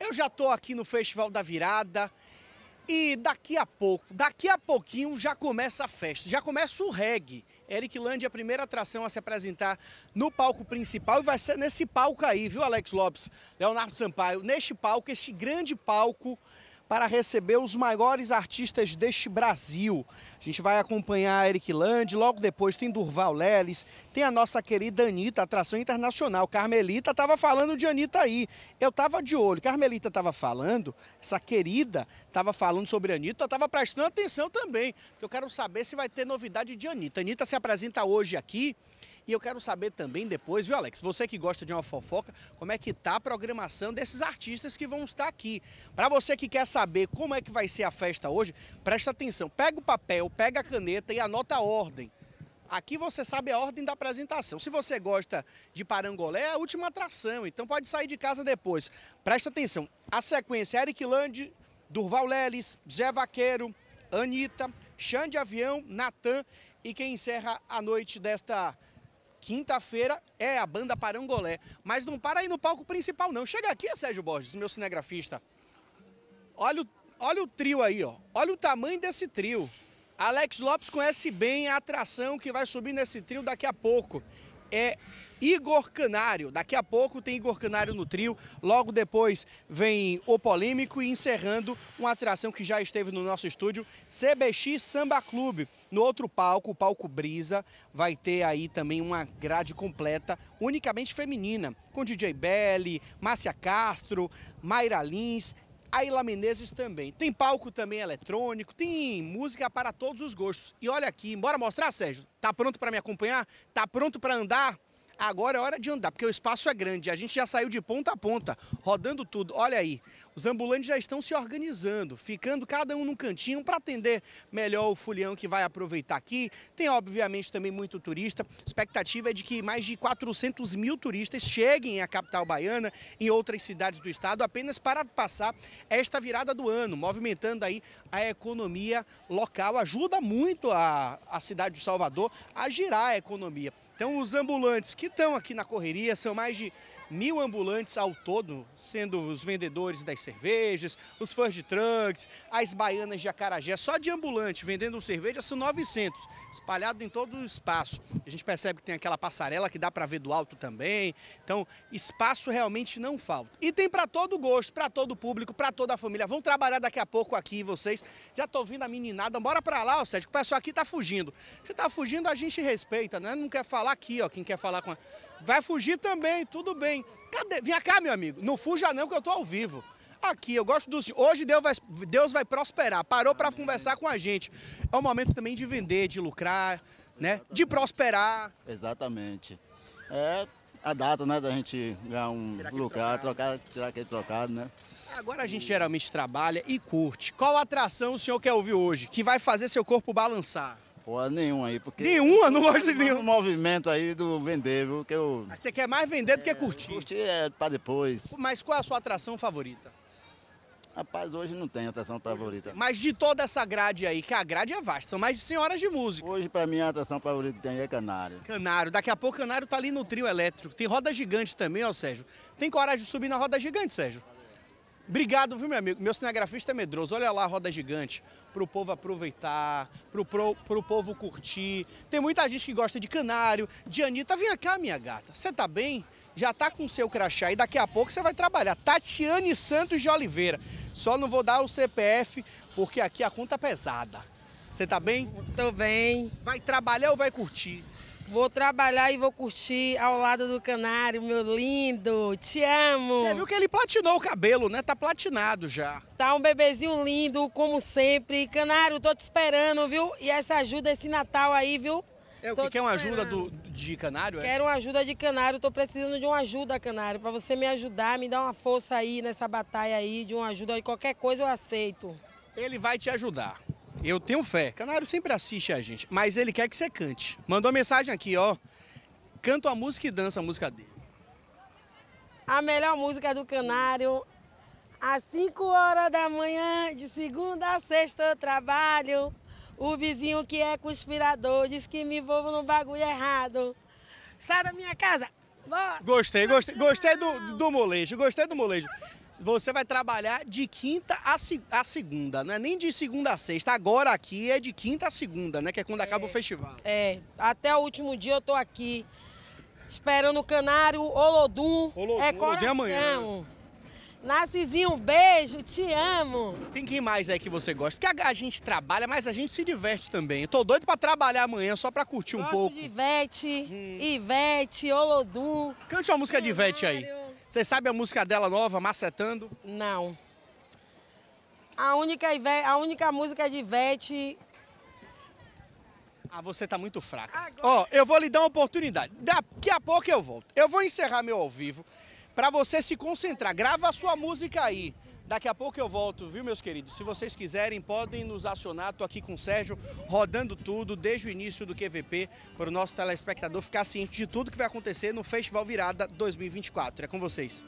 Eu já estou aqui no Festival da Virada e daqui a pouco, daqui a pouquinho já começa a festa, já começa o reggae. Eric Land é a primeira atração a se apresentar no palco principal e vai ser nesse palco aí, viu, Alex Lopes, Leonardo Sampaio, neste palco, este grande palco para receber os maiores artistas deste Brasil. A gente vai acompanhar Eric Land, logo depois tem Durval Leles, tem a nossa querida Anitta, atração internacional. Carmelita estava falando de Anitta aí. Eu estava de olho. Carmelita estava falando, essa querida estava falando sobre Anitta, estava prestando atenção também, porque eu quero saber se vai ter novidade de Anitta. Anitta se apresenta hoje aqui e eu quero saber também depois, viu, Alex? Você que gosta de uma fofoca, como é que tá a programação desses artistas que vão estar aqui? Para você que quer saber como é que vai ser a festa hoje, presta atenção. Pega o papel, pega a caneta e anota a ordem. Aqui você sabe a ordem da apresentação. Se você gosta de parangolé, é a última atração, então pode sair de casa depois. Presta atenção. A sequência Eric Land, Durval Leles, Zé Vaqueiro, Anitta, Xande Avião, Natan e quem encerra a noite desta Quinta-feira é a banda Parangolé. Mas não para aí no palco principal, não. Chega aqui, Sérgio Borges, meu cinegrafista. Olha o, olha o trio aí, ó. Olha o tamanho desse trio. Alex Lopes conhece bem a atração que vai subir nesse trio daqui a pouco. É Igor Canário. Daqui a pouco tem Igor Canário no trio, logo depois vem o Polêmico e encerrando uma atração que já esteve no nosso estúdio, CBX Samba Clube. No outro palco, o palco Brisa, vai ter aí também uma grade completa, unicamente feminina, com DJ Belly, Márcia Castro, Mayra Lins, Aila Menezes também. Tem palco também eletrônico, tem música para todos os gostos. E olha aqui, bora mostrar, Sérgio? Tá pronto para me acompanhar? Tá pronto para andar? Agora é hora de andar, porque o espaço é grande. A gente já saiu de ponta a ponta, rodando tudo. Olha aí, os ambulantes já estão se organizando, ficando cada um num cantinho para atender melhor o fulião que vai aproveitar aqui. Tem, obviamente, também muito turista. A expectativa é de que mais de 400 mil turistas cheguem à capital baiana e outras cidades do estado apenas para passar esta virada do ano, movimentando aí a economia local. Ajuda muito a, a cidade de Salvador a girar a economia. Então, os ambulantes que estão aqui na correria, são mais de mil ambulantes ao todo, sendo os vendedores das cervejas, os fãs de trucks, as baianas de acarajé. Só de ambulante vendendo cerveja são 900, espalhado em todo o espaço. A gente percebe que tem aquela passarela que dá para ver do alto também. Então, espaço realmente não falta. E tem para todo gosto, para todo público, para toda a família. Vão trabalhar daqui a pouco aqui vocês. Já tô ouvindo a meninada. Bora para lá, ó, Sérgio, o pessoal aqui tá fugindo. Se tá fugindo, a gente respeita, né? Não quer falar aqui, ó, quem quer falar com a Vai fugir também, tudo bem. Cadê? Vem cá, meu amigo. Não fuja não que eu tô ao vivo. Aqui, eu gosto dos... Hoje Deus vai, Deus vai prosperar. Parou para conversar com a gente. É o momento também de vender, de lucrar, né? Exatamente. De prosperar. Exatamente. É a data, né, da gente ganhar um tirar lugar, trocar, tirar aquele trocado, né? Agora a gente geralmente trabalha e curte. Qual atração o senhor quer ouvir hoje que vai fazer seu corpo balançar? Porra nenhuma aí, porque. Nenhuma? Não gosto de nenhum movimento aí do vender, viu? Que eu... Mas ah, você quer mais vender do que curtir? Curtir é pra depois. Mas qual é a sua atração favorita? Rapaz, hoje não tem atração favorita. Mas de toda essa grade aí, que a grade é vasta, são mais de 100 horas de música. Hoje, pra mim, a atração favorita tem é Canário. Canário. Daqui a pouco, Canário tá ali no trio elétrico. Tem roda gigante também, ó, Sérgio. Tem coragem de subir na roda gigante, Sérgio? Obrigado, viu, meu amigo? Meu cinegrafista é medroso. Olha lá a roda gigante. Para o povo aproveitar, para o pro, pro povo curtir. Tem muita gente que gosta de canário, de Anitta. Vem cá, minha gata. Você tá bem? Já tá com seu crachá e daqui a pouco você vai trabalhar. Tatiane Santos de Oliveira. Só não vou dar o CPF, porque aqui a conta é pesada. Você tá bem? Tô bem. Vai trabalhar ou vai curtir? Vou trabalhar e vou curtir ao lado do canário, meu lindo. Te amo. Você viu que ele platinou o cabelo, né? Tá platinado já. Tá um bebezinho lindo, como sempre. Canário, tô te esperando, viu? E essa ajuda esse Natal aí, viu? É, o que quer é uma ajuda do, de canário? É? Quero uma ajuda de canário, tô precisando de uma ajuda, canário, para você me ajudar, me dar uma força aí nessa batalha aí, de uma ajuda, de qualquer coisa eu aceito. Ele vai te ajudar. Eu tenho fé. Canário sempre assiste a gente, mas ele quer que você cante. Mandou mensagem aqui, ó. Canto a música e dança a música dele. A melhor música do Canário. Às 5 horas da manhã, de segunda a sexta eu trabalho. O vizinho que é conspirador diz que me envolvo no bagulho errado. Sai da minha casa. Bora. Gostei, gostei, gostei do, do molejo, gostei do molejo você vai trabalhar de quinta a, a segunda, não é nem de segunda a sexta. Agora aqui é de quinta a segunda, né? Que é quando é, acaba o festival. É, até o último dia eu tô aqui esperando o canário, Olodum. Olodum, é, é né? coração. Olodum amanhã. Narcisinho, um beijo, te amo. Tem quem mais aí que você gosta? Porque a, a, gente trabalha, mas a gente se diverte também. Eu tô doido pra trabalhar amanhã, só pra curtir Gosto um pouco. de Ivete, hum. Ivete, Olodum. Cante uma música canário. de Ivete aí. Você sabe a música dela nova, Macetando? Não. A única, a única música de Ivete... Ah, você tá muito fraca. Ó, oh, eu vou lhe dar uma oportunidade. Daqui a pouco eu volto. Eu vou encerrar meu ao vivo para você se concentrar. Grava a sua música aí. Daqui a pouco eu volto, viu, meus queridos? Se vocês quiserem, podem nos acionar. Estou aqui com o Sérgio, rodando tudo desde o início do QVP, para o nosso telespectador ficar ciente de tudo que vai acontecer no Festival Virada 2024. É com vocês.